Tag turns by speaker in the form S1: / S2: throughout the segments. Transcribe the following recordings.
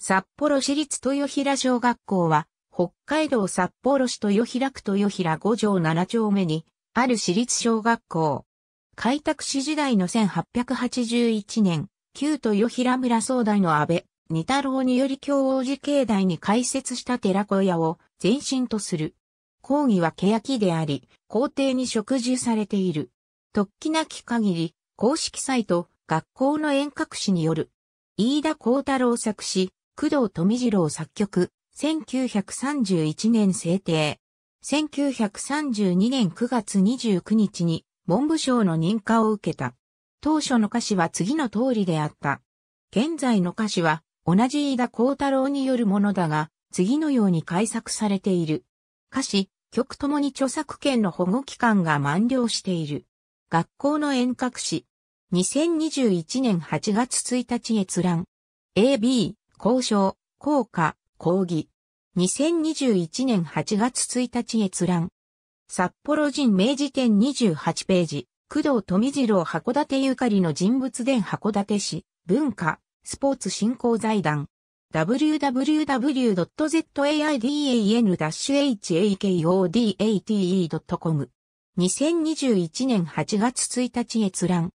S1: 札幌市立豊平小学校は、北
S2: 海道札幌市豊平区豊平5条7丁目に、ある市立小学校。開拓市時代の1881年、旧豊平村総代の安倍、二太郎により京王寺境内に開設した寺小屋を前身とする。講義は欅であり、校庭に植樹されている。突起なき限り、公式サイト、学校の遠隔誌による。飯田幸太郎作詞、工藤富次郎作曲、1931年制定。1932年9月29日に文部省の認可を受けた。当初の歌詞は次の通りであった。現在の歌詞は同じ飯田幸太郎によるものだが、次のように改作されている。歌詞、曲ともに著作権の保護期間が満了している。学校の遠隔誌。2021年8月1日閲覧。AB、交渉、効果、講義。2021年8月1日閲覧。札幌人明治店28ページ。工藤富次郎函館ゆかりの人物伝函館市、文化、スポーツ振興財団。www.zaidan-hakodate.com 2021年8月1日閲覧。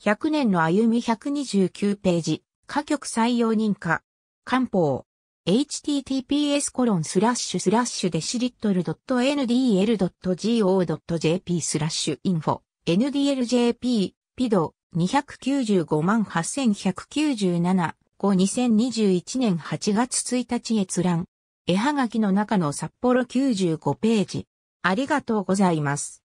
S2: 100年の歩み129ページ。歌曲採用認可。漢方。https コロンスラッシュスラッシュデシリットル .ndl.go.jp スラッシュインフォ ndljp ピド295万8197 2021年8月1日閲覧絵はがきの中の
S1: 札幌95ページありがとうございます。